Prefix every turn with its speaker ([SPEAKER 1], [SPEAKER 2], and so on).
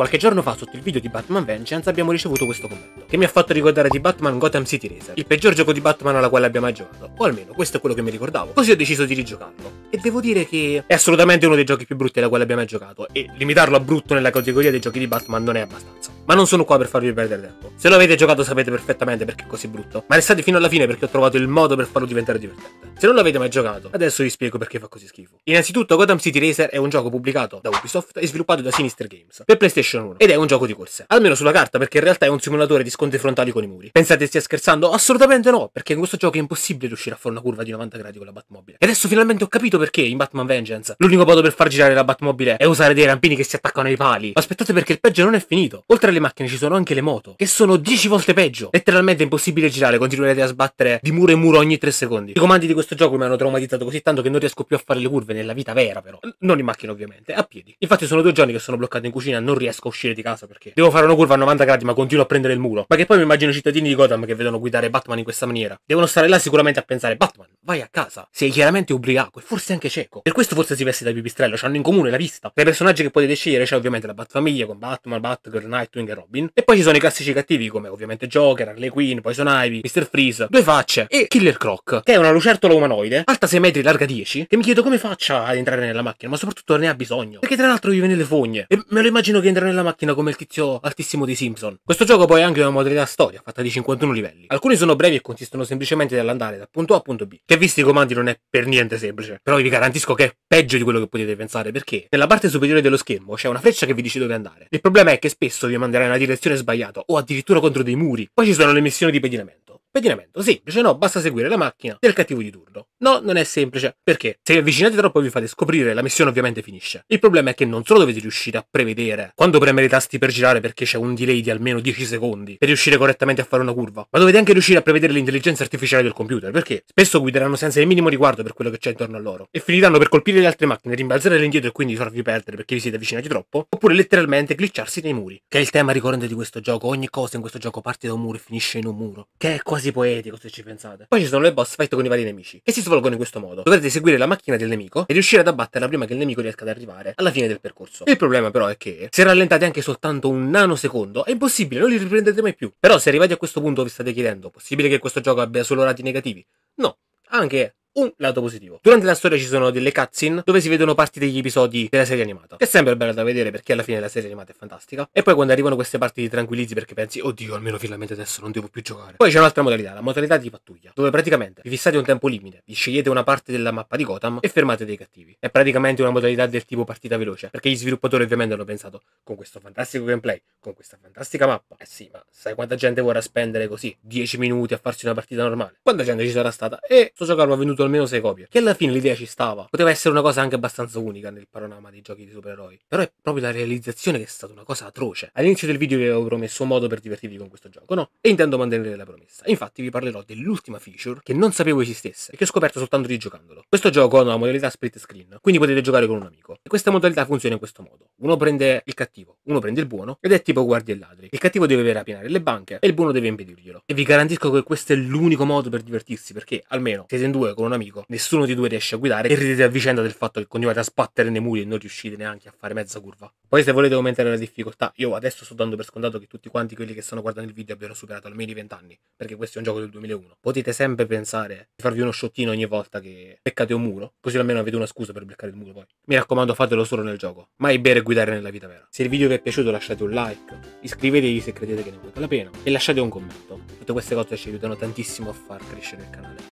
[SPEAKER 1] Qualche giorno fa, sotto il video di Batman Vengeance, abbiamo ricevuto questo commento, che mi ha fatto ricordare di Batman Gotham City Racer, il peggior gioco di Batman alla quale abbia mai giocato, o almeno questo è quello che mi ricordavo, così ho deciso di rigiocarlo. E devo dire che è assolutamente uno dei giochi più brutti alla quale abbia mai giocato, e limitarlo a brutto nella categoria dei giochi di Batman non è abbastanza. Ma non sono qua per farvi perdere tempo. Se lo avete giocato sapete perfettamente perché è così brutto, ma restate fino alla fine perché ho trovato il modo per farlo diventare divertente. Se non l'avete mai giocato, adesso vi spiego perché fa così schifo. Innanzitutto Gotham City Racer è un gioco pubblicato da Ubisoft e sviluppato da Sinister Games per PlayStation 1 ed è un gioco di corse, almeno sulla carta perché in realtà è un simulatore di scontri frontali con i muri. Pensate stia scherzando? Assolutamente no, perché in questo gioco è impossibile riuscire a fare una curva di 90 gradi con la Batmobile. E adesso finalmente ho capito perché in Batman Vengeance l'unico modo per far girare la Batmobile è usare dei rampini che si attaccano ai pali. aspettate perché il peggio non è finito. Oltre alle le macchine ci sono anche le moto, che sono 10 volte peggio. Letteralmente è impossibile girare, continuerete a sbattere di muro in muro ogni 3 secondi. I comandi di questo gioco mi hanno traumatizzato così tanto che non riesco più a fare le curve nella vita vera, però. Non in macchina, ovviamente, a piedi. Infatti, sono due giorni che sono bloccato in cucina, non riesco a uscire di casa perché devo fare una curva a 90 gradi, ma continuo a prendere il muro. Ma che poi mi immagino i cittadini di Gotham che vedono guidare Batman in questa maniera. Devono stare là sicuramente a pensare: Batman, vai a casa. Sei chiaramente ubriaco e forse anche cieco. Per questo forse si veste da pipistrello, hanno in comune la vista. Tra i personaggi che potete scegliere c'è ovviamente la Batfamiglia con Batman, Batgirl, Night, Batwing e Robin. E poi ci sono i classici cattivi come ovviamente Joker, Harley Quinn, Poison Ivy, Mr. Freeze, Due Facce e Killer Croc, che è una lucertola umanoide, alta 6 metri, larga 10, che mi chiedo come faccia ad entrare nella macchina, ma soprattutto ne ha bisogno. Perché tra l'altro gli viene le fogne. E me lo immagino che entra nella macchina come il tizio altissimo di Simpson. Questo gioco poi è anche una modalità storia, fatta di 51 livelli. Alcuni sono brevi e consistono semplicemente nell'andare da punto A a punto B. Che visti i comandi non è per niente semplice. Però vi garantisco che è peggio di quello che potete pensare, perché nella parte superiore dello schermo c'è una freccia che vi dice dove andare. Il problema è che spesso vi manda andare nella direzione sbagliata o addirittura contro dei muri. Poi ci sono le missioni di pedinamento. Pedinamento, sì, invece no? Basta seguire la macchina del cattivo di turno. No, non è semplice, perché se vi avvicinate troppo vi fate scoprire, la missione ovviamente finisce. Il problema è che non solo dovete riuscire a prevedere quando premere i tasti per girare perché c'è un delay di almeno 10 secondi per riuscire correttamente a fare una curva, ma dovete anche riuscire a prevedere l'intelligenza artificiale del computer, perché spesso guideranno senza il minimo riguardo per quello che c'è intorno a loro e finiranno per colpire le altre macchine, rimbalzare all'indietro e quindi farvi perdere perché vi siete avvicinati troppo, oppure letteralmente glitcharsi nei muri, che è il tema ricorrente di questo gioco, ogni cosa in questo gioco parte da un muro e finisce in un muro, che è quasi poetico se ci pensate. Poi ci sono le boss fight con i vari nemici, che si svolgono in questo modo. Dovrete seguire la macchina del nemico e riuscire ad abbatterla prima che il nemico riesca ad arrivare alla fine del percorso. Il problema però è che se rallentate anche soltanto un nanosecondo è impossibile, non li riprendete mai più. Però se arrivate a questo punto vi state chiedendo, possibile che questo gioco abbia solo lati negativi? No, anche un lato positivo. Durante la storia ci sono delle cutscene dove si vedono parti degli episodi della serie animata. Che è sempre bella da vedere perché alla fine la serie animata è fantastica. E poi quando arrivano queste parti ti tranquillizzi perché pensi, oddio, almeno finalmente adesso non devo più giocare. Poi c'è un'altra modalità, la modalità di pattuglia, dove praticamente vi fissate un tempo limite, vi scegliete una parte della mappa di Gotham e fermate dei cattivi. È praticamente una modalità del tipo partita veloce, perché gli sviluppatori ovviamente hanno pensato, con questo fantastico gameplay, con questa fantastica mappa, eh sì, ma sai quanta gente vorrà spendere così 10 minuti a farsi una partita normale? Quanta gente ci sarà stata? E sto giocando è venuto al almeno sei copie. Che alla fine l'idea ci stava. Poteva essere una cosa anche abbastanza unica nel panorama dei giochi di supereroi. Però è proprio la realizzazione che è stata una cosa atroce. All'inizio del video vi avevo promesso un modo per divertirvi con questo gioco, no? E intendo mantenere la promessa. Infatti vi parlerò dell'ultima feature che non sapevo esistesse e che ho scoperto soltanto rigiocandolo. Questo gioco ha una modalità split screen, quindi potete giocare con un amico. E questa modalità funziona in questo modo. Uno prende il cattivo, uno prende il buono ed è tipo guardia e ladri. Il cattivo deve rapinare le banche e il buono deve impedirglielo. E vi garantisco che questo è l'unico modo per divertirsi perché almeno siete in due con un un amico, nessuno di due riesce a guidare e ridete a vicenda del fatto che continuate a sbattere nei muri e non riuscite neanche a fare mezza curva. Poi se volete aumentare la difficoltà, io adesso sto dando per scontato che tutti quanti quelli che stanno guardando il video abbiano superato almeno i 20 anni, perché questo è un gioco del 2001. Potete sempre pensare di farvi uno sciottino ogni volta che beccate un muro, così almeno avete una scusa per beccare il muro poi. Mi raccomando fatelo solo nel gioco, mai bere e guidare nella vita vera. Se il video vi è piaciuto lasciate un like, iscrivetevi se credete che ne valga la pena e lasciate un commento. Tutte queste cose ci aiutano tantissimo a far crescere il canale.